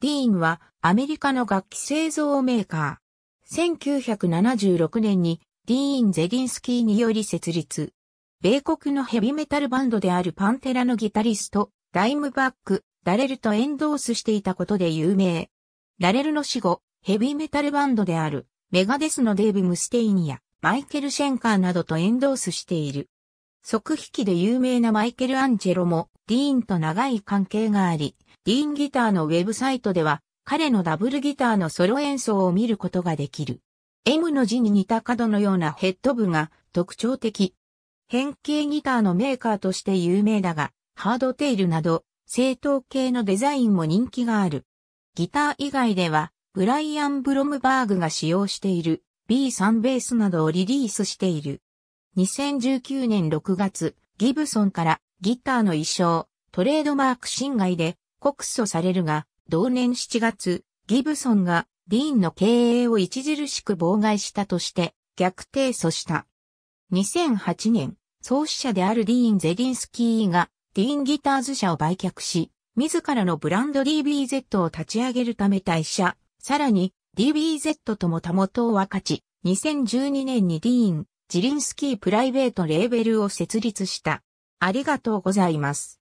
ディーンはアメリカの楽器製造メーカー。1976年にディーン・ゼリンスキーにより設立。米国のヘビメタルバンドであるパンテラのギタリスト、ライムバック、ダレルとエンドースしていたことで有名。ダレルの死後、ヘビメタルバンドであるメガデスのデーブ・ムステインやマイケル・シェンカーなどとエンドースしている。即引きで有名なマイケル・アンジェロもディーンと長い関係があり、ディーンギターのウェブサイトでは彼のダブルギターのソロ演奏を見ることができる。M の字に似た角のようなヘッド部が特徴的。変形ギターのメーカーとして有名だが、ハードテイルなど正統系のデザインも人気がある。ギター以外では、ブライアン・ブロムバーグが使用している B3 ベースなどをリリースしている。2019年6月、ギブソンからギターの衣装、トレードマーク侵害で告訴されるが、同年7月、ギブソンがディーンの経営を著しく妨害したとして逆提訴した。2008年、創始者であるディーン・ゼリンスキーがディーン・ギターズ社を売却し、自らのブランド DBZ を立ち上げるため退社、さらに DBZ ともたもとを分かち、2012年にディーン、ジリンスキープライベートレーベルを設立した。ありがとうございます。